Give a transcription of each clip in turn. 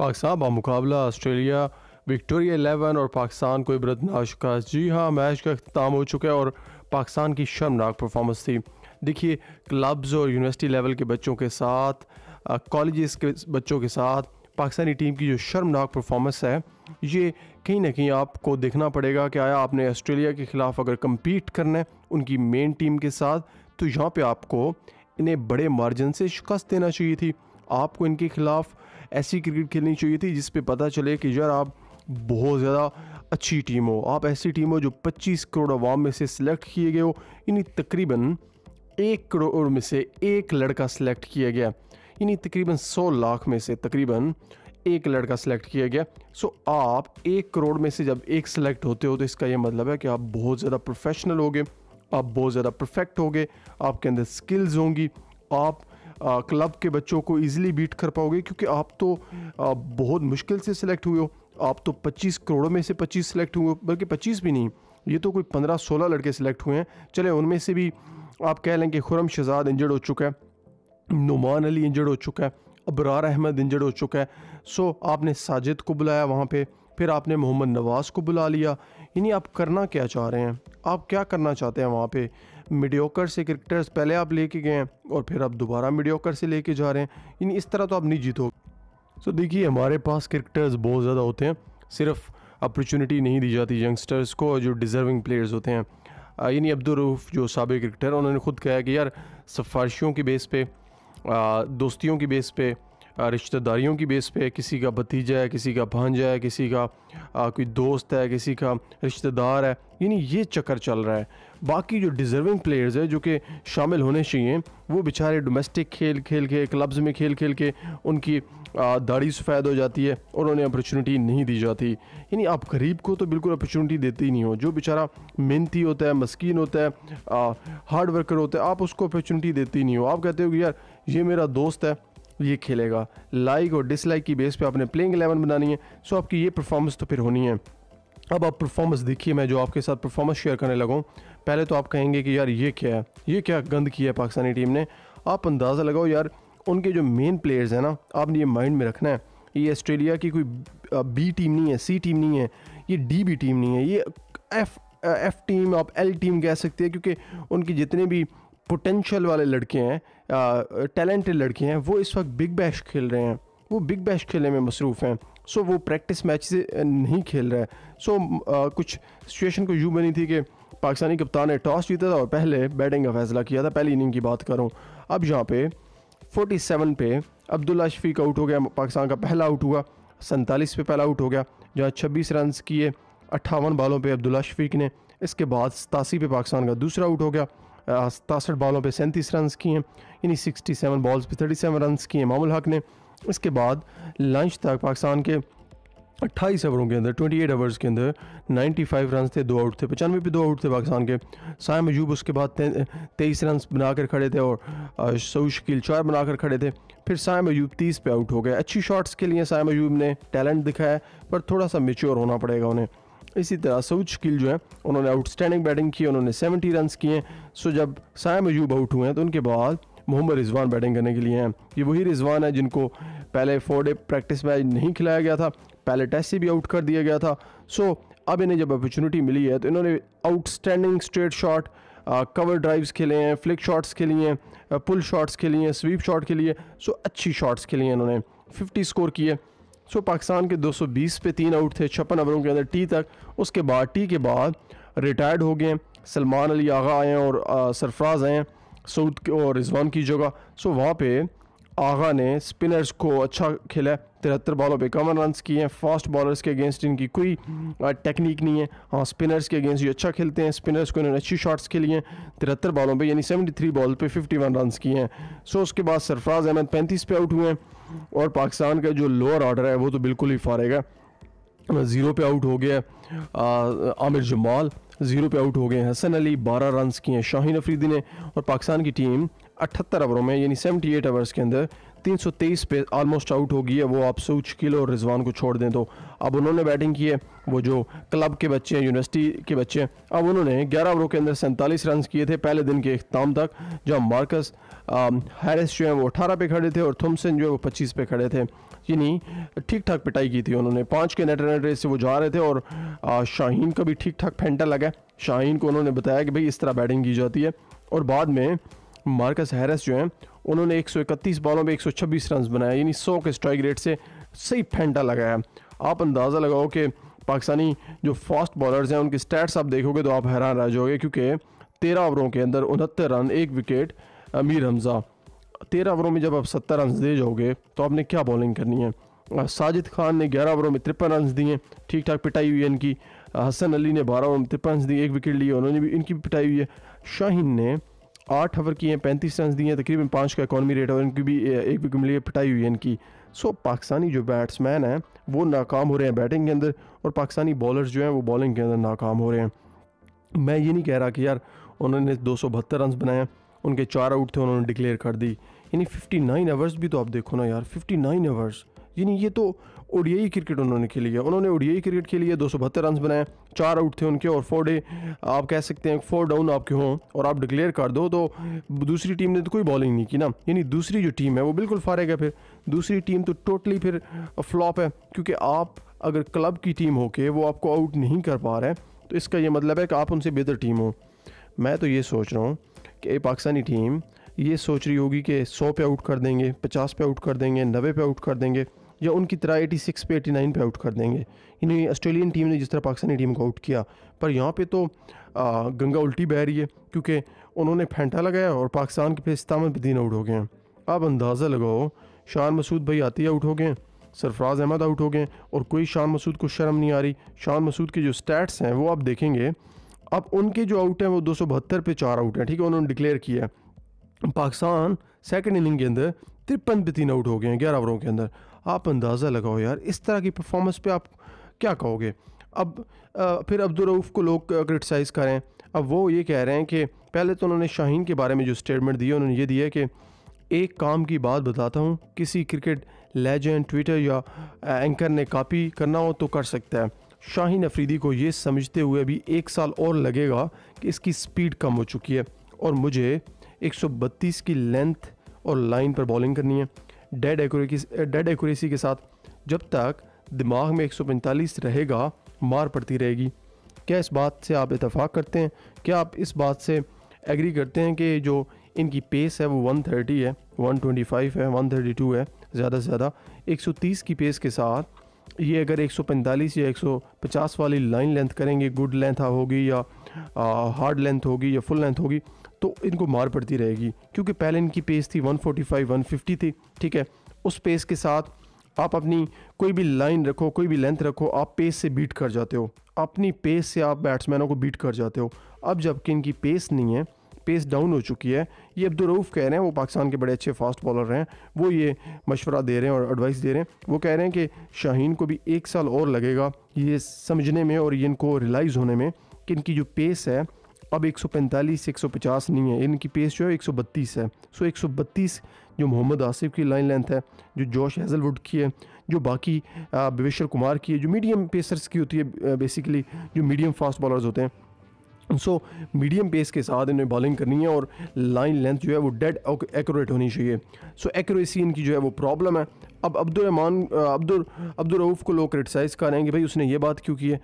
पाकिस्तान बामुकाबला Australia Victoria eleven और पाकिस्तान को इबरतनाक शिकस्त जी हाँ मैच का अख्ताम हो चुका है और पाकिस्तान की शर्मनाक परफॉर्मेंस थी देखिए क्लब्स और यूनिवर्सिटी लेवल के बच्चों के साथ कॉलेज़ के बच्चों के साथ पाकिस्तानी टीम की जो शर्मनाक परफॉर्मेंस है ये कहीं ना कहीं आपको देखना पड़ेगा कि आया आपने ऑस्ट्रेलिया के ख़िलाफ़ अगर कम्पीट करना है उनकी मेन टीम के साथ तो यहाँ पर आपको इन्हें बड़े मार्जिन से शिकस्त देना चाहिए थी आपको इनके ख़िलाफ़ ऐसी क्रिकेट खेलनी चाहिए थी जिस पे पता चले कि यार आप बहुत ज़्यादा अच्छी टीम हो आप ऐसी टीम हो जो 25 करोड़ अवाम में से सिलेक्ट किए गए हो यानी तकरीबन एक करोड़ में से एक लड़का सिलेक्ट किया गया यानी तकरीबन 100 लाख में से तकरीबन एक लड़का सिलेक्ट किया गया सो आप एक करोड़ में से जब एक सिलेक्ट होते हो तो इसका यह मतलब है कि आप बहुत ज़्यादा प्रोफेशनल हो गए आप बहुत ज़्यादा परफेक्ट हो आपके अंदर स्किल्स होंगी आप क्लब के बच्चों को ईजिली बीट कर पाओगे क्योंकि आप तो आ, बहुत मुश्किल से सिलेक्ट हुए हो आप तो 25 करोड़ों में से 25 सिलेक्ट हुए हो बल्कि 25 भी नहीं ये तो कोई 15-16 लड़के सिलेक्ट हुए हैं चले उनमें से भी आप कह लें कि खुरम शहजाद इंजर्ड हो चुका है नुमान अली इंजर्ड हो चुका है अबरार अहमद इंजर्ड हो चुका है सो आपने साजिद को बुलाया वहाँ पर फिर आपने मोहम्मद नवाज़ को बुला लिया यानी आप करना क्या चाह रहे हैं आप क्या करना चाहते हैं वहाँ पर मीडियोकर से क्रिकेटर्स पहले आप लेके गए हैं और फिर आप दोबारा मीडियोकर से लेके जा रहे हैं यानी इस तरह तो आप नहीं जीतोगे सो देखिए हमारे पास क्रिकेटर्स बहुत ज़्यादा होते हैं सिर्फ अपॉर्चुनिटी नहीं दी जाती यंगस्टर्स को जो डिज़र्विंग प्लेयर्स होते हैं यानी अब्दुलरूफ जो सबक क्रिकेटर उन्होंने खुद कहा कि यार सफारशियों की बेस पे दोस्तियों की बेस पे रिश्तेदारियों की बेस पे किसी का भतीजा है किसी का भांजा है किसी का आ, कोई दोस्त है किसी का रिश्तेदार है यानी ये चक्कर चल रहा है बाकी जो डिज़र्विंग प्लेयर्स है जो कि शामिल होने चाहिए वो बेचारे डोमेस्टिक खेल खेल के क्लब्स में खेल खेल के उनकी दाढ़ी सफ़ैद हो जाती है और उन्हें अपॉर्चुनिटी नहीं दी जाती यानी आप गरीब को तो बिल्कुल अपॉर्चुनिटी देते ही नहीं हो जो बेचारा मेहनती होता है मस्किन होता है हार्ड वर्कर होता है आप उसको अपॉर्चुनिटी देते ही नहीं हो आप कहते हो कि यार ये मेरा दोस्त है ये खेलेगा लाइक और डिसलाइक की बेस पे आपने प्लेइंग एलेवन बनानी है सो आपकी ये परफॉर्मेंस तो फिर होनी है अब आप परफॉर्मेंस देखिए मैं जो आपके साथ परफॉर्मेंस शेयर करने लगाऊँ पहले तो आप कहेंगे कि यार ये क्या है ये क्या गंद किया है पाकिस्तानी टीम ने आप अंदाज़ा लगाओ यार उनके जो मेन प्लेयर्स हैं ना आपने ये माइंड में रखना है ये ऑस्ट्रेलिया की कोई बी टीम नहीं है सी टीम नहीं है ये डी बी टीम नहीं है ये एफ एफ टीम आप एल टीम कह सकते हैं क्योंकि उनके जितने भी पोटेंशल वाले लड़के हैं टैलेंटेड लड़के हैं वो इस वक्त बिग बैश खेल रहे हैं वो बिग बैश खेलने में मसरूफ़ हैं सो वो प्रैक्टिस मैच से नहीं खेल रहे सो कुछ सिचुएशन को यूँ बनी थी कि पाकिस्तानी कप्तान ने टॉस जीता था और पहले बैटिंग का फैसला किया था पहली इनिंग की बात करूँ अब यहाँ पे 47 पे अब्दुल्ला शफीक आउट हो गया पाकिस्तान का पहला आउट हुआ सैंतालीस पे पहला आउट हो गया जहाँ छब्बीस रन किए अट्ठावन बालों पर अब्दुल्ला शफीक ने इसके बाद सतासी पे पाकिस्तान का दूसरा आउट हो गया सतासठ बॉलों पे सैंतीस रन किए यानी सिक्सटी सेवन बॉल्स पे थर्टी सेवन रन किए मामुल हक ने इसके बाद लंच तक पाकिस्तान के अट्ठाईस ओवरों के अंदर ट्वेंटी एट ओवर्स के अंदर नाइन्टी फाइव रन थे दो आउट थे पचानवे पे दो आउट थे पाकिस्तान के साय मजूब उसके बाद तेईस रन बनाकर खड़े थे और सऊ शकील चार बनाकर खड़े थे फिर साय मजूब तीस पे आउट हो गए अच्छी शॉट्स के लिए साय मजूब ने टैलेंट दिखाया पर थोड़ा सा मेच्योर होना पड़ेगा उन्हें इसी तरह सऊद शकील जो है उन्होंने आउटस्टैंडिंग बैटिंग की उन्होंने सेवेंटी रन किए सो जब सायम अयूब आउट हुए हैं तो उनके बाद मोहम्मद रिजवान बैटिंग करने के लिए हैं ये वही रिजवान है जिनको पहले फोर डे प्रैक्टिस मैच नहीं खिलाया गया था पहले टेस्ट से भी आउट कर दिया गया था सो अब इन्हें जब अपॉर्चुनिटी मिली है तो इन्होंने outstanding straight shot cover drives खेले हैं फ्लिक शॉट्स खेली हैं पुल शॉट्स खेली हैं स्वीप शॉट के लिए सो अच्छी शॉट्स खेली हैं इन्होंने फिफ्टी स्कोर किए सो पाकिस्तान के 220 पे तीन आउट थे छप्पन ओवरों के अंदर टी तक उसके बाद टी के बाद रिटायर्ड हो गए सलमान अली आगा आए हैं और सरफराज आए हैं सऊद और रिजवान की जगह सो वहाँ पे आगा ने स्पिनर्स को अच्छा खेला है तिहत्तर बॉलों पे इक्यावन रन किए हैं फास्ट बॉलर्स के अगेंस्ट इनकी कोई टेक्निक नहीं है हाँ स्पिनर्स के अगेंस्ट ये अच्छा खेलते हैं स्पिनर्स को इन्होंने अच्छी शॉट्स खेली हैं तिहत्तर बॉलों पे यानी सेवेंटी थ्री बॉल पर फिफ़्टी वन रन किए हैं सो उसके बाद सरफराज अहमद पैंतीस पे आउट हुए हैं और पाकिस्तान का जो लोअर ऑर्डर है वो तो बिल्कुल ही फारेग है ज़ीरो पे आउट हो गया आमिर जमाल ज़ीरो पे आउट हो गए हसन अली बारह रन किए हैं शाहीन अफरीदी ने और पाकिस्तान की टीम अठहत्तर ओवरों में यानी सेवेंटी एट ओवर्स के अंदर तीन सौ तेईस पे ऑलमोस्ट आउट हो गई है वो आप सुचकिल और रिजवान को छोड़ दें तो अब उन्होंने बैटिंग की है वो जो क्लब के बच्चे हैं यूनिवर्सिटी के बच्चे हैं अब उन्होंने ग्यारह ओवरों के अंदर सैंतालीस रन किए थे पहले दिन के अख्ताम तक जब मार्कस हैरिस जो है वो अठारह पे खड़े थे और थम्सन जो है वो पच्चीस पे खड़े थे यानी ठीक ठाक पिटाई की थी उन्होंने पाँच के नेट रन रेस से वो जा रहे थे और शाहीन का भी ठीक ठाक फेंटा लगा शाहीन को उन्होंने बताया कि भाई इस तरह बैटिंग की जाती है और बाद में मार्कस हैरस जो हैं उन्होंने 131 बॉलों में 126 रन बनाया यानी 100 के स्ट्राइक रेट से सही फेंटा लगाया आप अंदाज़ा लगाओ कि पाकिस्तानी जो फास्ट बॉलर्स हैं उनके स्टैट्स आप देखोगे तो आप हैरान रह जाओगे क्योंकि तेरह ओवरों के अंदर उनहत्तर रन एक विकेट अमीर हमजा तेरह ओवरों में जब आप सत्तर रन दे जाओगे तो आपने क्या बॉलिंग करनी है साजिद खान ने ग्यारह ओवरों में तिरपन रन दिए ठीक ठाक पिटाई हुई है इनकी हसन अली ने बारह ओवर में तिरपन रन दिए एक विकेट लिए उन्होंने भी इनकी पिटाई हुई है शाहीन ने आठ हवर किए हैं पैंतीस रन दिए हैं तकरीबन पाँच का इकॉनमी रेट और इनकी भी एक विकेट मिली है पिटाई हुई है इनकी सो पाकिस्तानी जो बैट्समैन हैं वो नाकाम हो रहे हैं बैटिंग के अंदर और पाकिस्तानी बॉलर्स जो हैं वो बॉलिंग के अंदर नाकाम हो रहे हैं मैं ये नहीं कह रहा कि यार उन्होंने दो सौ बहत्तर रन बनाए उनके चार आउट थे उन्होंने डिक्लेयर कर दी यानी फ़िफ्टी नाइन आवर्स भी तो आप देखो ना यार फिफ्टी नाइन आवर्स यानी ये तो ओडियाई क्रिकेट उन्होंने खेली है उन्होंने ओडियाई क्रिकेट खेली है दो सौ बहत्तर रन बनाए चार आउट थे उनके और फोर डे आप कह सकते हैं फोर डाउन आपके हों और आप डिक्लेयर कर दो तो दूसरी टीम ने तो कोई बॉलिंग नहीं की ना यानी दूसरी जो टीम है वो बिल्कुल फारेगा फिर दूसरी टीम तो टोटली फिर फ्लॉप है क्योंकि आप अगर क्लब की टीम हो के वो आपको आउट नहीं कर पा रहे तो इसका ये मतलब है कि आप उनसे बेहतर टीम हो मैं तो ये सोच रहा हूँ कि पाकिस्तानी टीम ये सोच रही होगी कि सौ पे आउट कर देंगे पचास पे आउट कर देंगे नबे पे आउट कर देंगे या उनकी तरह एटी सिक्स पे एटी नाइन पे आउट कर देंगे इन्हें ऑस्ट्रेलियन टीम ने जिस तरह पाकिस्तानी टीम को आउट किया पर यहाँ पे तो आ, गंगा उल्टी बह रही है क्योंकि उन्होंने फेंटा लगाया और पाकिस्तान के फिर इस्तामत बदीन आउट हो गए हैं आप अंदाज़ा लगाओ शान मसूद भाई आती आउट हो गए सरफराज अहमद आउट हो गए और कोई शान मसूद को शर्म नहीं आ रही शान मसूद के जो स्टैट्स हैं वो आप देखेंगे अब उनके जो आउट हैं वो दो सौ बहत्तर पे चार आउट हैं ठीक है उन्होंने डिक्लेयर किया है पाकिस्तान सेकेंड इनिंग के अंदर तिरपन पे तीन आउट हो गए हैं ग्यारह ओवरों के अंदर आप अंदाज़ा लगाओ यार इस तरह की परफॉर्मेंस पे आप क्या कहोगे अब आ, फिर अब्दुलरऊफ़ को लोग क्रिटिसाइज़ करें अब वो ये कह रहे हैं कि पहले तो उन्होंने शाहीन के बारे में जो स्टेटमेंट दिए उन्होंने ये दिया कि एक काम की बात बताता हूँ किसी क्रिकेट लेजेंड ट्विटर या एंकर ने कापी करना हो तो कर सकता है शाहीन अफरीदी को ये समझते हुए अभी एक साल और लगेगा कि इसकी स्पीड कम हो चुकी है और मुझे एक की लेंथ और लाइन पर बॉलिंग करनी है डेड एक्यूरेसी डेड एक्यूरेसी के साथ जब तक दिमाग में 145 रहेगा मार पड़ती रहेगी क्या इस बात से आप इतफाक़ करते हैं क्या आप इस बात से एग्री करते हैं कि जो इनकी पेस है वो 130 है 125 है 132 है ज़्यादा से ज़्यादा 130 की पेस के साथ ये अगर 145 या 150 वाली लाइन लेंथ करेंगे गुड लेंथ होगी या हार्ड लेंथ होगी या फुल लेंथ होगी तो इनको मार पड़ती रहेगी क्योंकि पहले इनकी पेस थी 145 150 थी ठीक है उस पेस के साथ आप अपनी कोई भी लाइन रखो कोई भी लेंथ रखो आप पेस से बीट कर जाते हो अपनी पेस से आप बैट्समैनों को बीट कर जाते हो अब जबकि इनकी पेस नहीं है पेस डाउन हो चुकी है ये अब्दुलरूफ़ कह रहे हैं वो पाकिस्तान के बड़े अच्छे फास्ट बॉलर हैं वो ये मशवरा दे रहे हैं और एडवाइस दे रहे हैं वो कह रहे हैं कि शाहीन को भी एक साल और लगेगा ये समझने में और इनको रिलाइज़ होने में कि इनकी जो पेस है अब 145 सौ 150 नहीं है इनकी पेस जो है 132 है सो 132 जो मोहम्मद आसिफ की लाइन लेंथ है जो जॉश हेजलवुड की है जो बाकी बेवेश्वर कुमार की है जो मीडियम पेसर्स की होती है बेसिकली जो मीडियम फास्ट बॉलर्स होते हैं सो मीडियम पेस के साथ इन्हें बॉलिंग करनी है और लाइन लेंथ जो है वो डेड एक्यूरेट होनी चाहिए सो एक्यूरेसी इनकी जो है वो प्रॉब्लम है अब अब्दुलरहमान अब्दुल अब्दुलरऊफ़ को लोग क्रिटिसाइज़ कर रहे हैं कि भाई उसने ये बात क्यों की है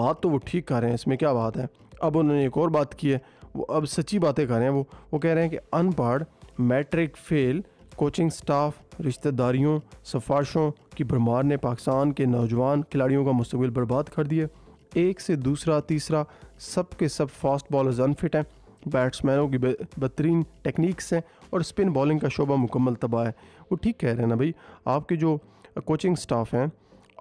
बात तो वो ठीक कर रहे हैं इसमें क्या बात है अब उन्होंने एक और बात की है वो अब सच्ची बातें कर रहे हैं वो वो कह रहे हैं कि अनपढ़ मैट्रिक फेल कोचिंग स्टाफ रिश्तेदारियों सफारशों की भरमार ने पाकिस्तान के नौजवान खिलाड़ियों का मुस्तबिल बर्बाद कर दिया एक से दूसरा तीसरा सब के सब फास्ट बॉलर्स अनफिट हैं बैट्समैनों की बेहतरीन टेक्निक्स हैं और स्पिन बॉलिंग का शोबा मुकम्मल तबाह है वो ठीक कह रहे हैं ना भाई आपके जो कोचिंग स्टाफ हैं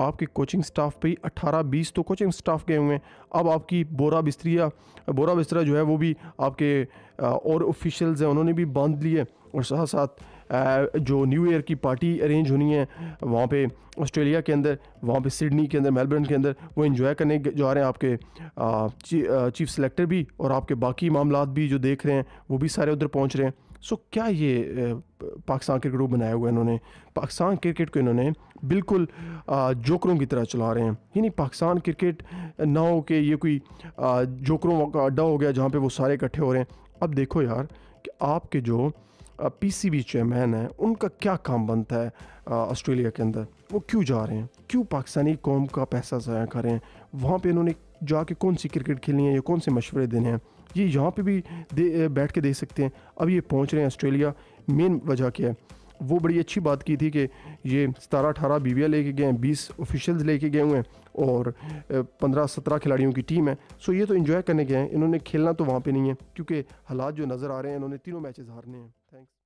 आपके कोचिंग स्टाफ पे ही अट्ठारह बीस तो कोचिंग स्टाफ गए हुए हैं अब आपकी बोरा बिस्तरिया बोरा बिस्तरा जो है वो भी आपके और ऑफिशियल्स हैं उन्होंने भी बांध लिए और साथ साथ जो न्यू ईयर की पार्टी अरेंज होनी है वहाँ पे ऑस्ट्रेलिया के अंदर वहाँ पे सिडनी के अंदर मेलबर्न के अंदर वो इन्जॉय करने जा रहे हैं आपके चीफ सेलेक्टर भी और आपके बाकी मामला भी जो देख रहे हैं वो भी सारे उधर पहुँच रहे हैं सो क्या ये पाकिस्तान क्रिकेट को बनाया हुआ है इन्होंने पाकिस्तान क्रिकेट को इन्होंने बिल्कुल जोकरों की तरह चला रहे हैं यानी पाकिस्तान क्रिकेट ना हो कि ये कोई जोकरों का अड्डा हो गया जहाँ पे वो सारे इकट्ठे हो रहे हैं अब देखो यार कि आपके जो पीसीबी चेयरमैन हैं उनका क्या काम बनता है ऑस्ट्रेलिया के अंदर वो क्यों जा रहे हैं क्यों पाकिस्तानी कौम का पैसा ज़ाया करें वहाँ पर इन्होंने जाके कौन सी क्रिकेट खेलनी है या कौन से मशवरे देने हैं ये यहाँ पे भी दे बैठ के देख सकते हैं अब ये पहुँच रहे हैं ऑस्ट्रेलिया मेन वजह क्या है वो बड़ी अच्छी बात की थी कि ये सतारह अठारह बीवियाँ लेके गए हैं बीस ऑफिशियल्स लेके गए हुए हैं और पंद्रह सत्रह खिलाड़ियों की टीम है सो ये तो इन्जॉय करने गए हैं इन्होंने खेलना तो वहाँ पर नहीं है क्योंकि हालात जो नज़र आ रहे हैं इन्होंने तीनों मैचेज़ हारने हैं थैंक्स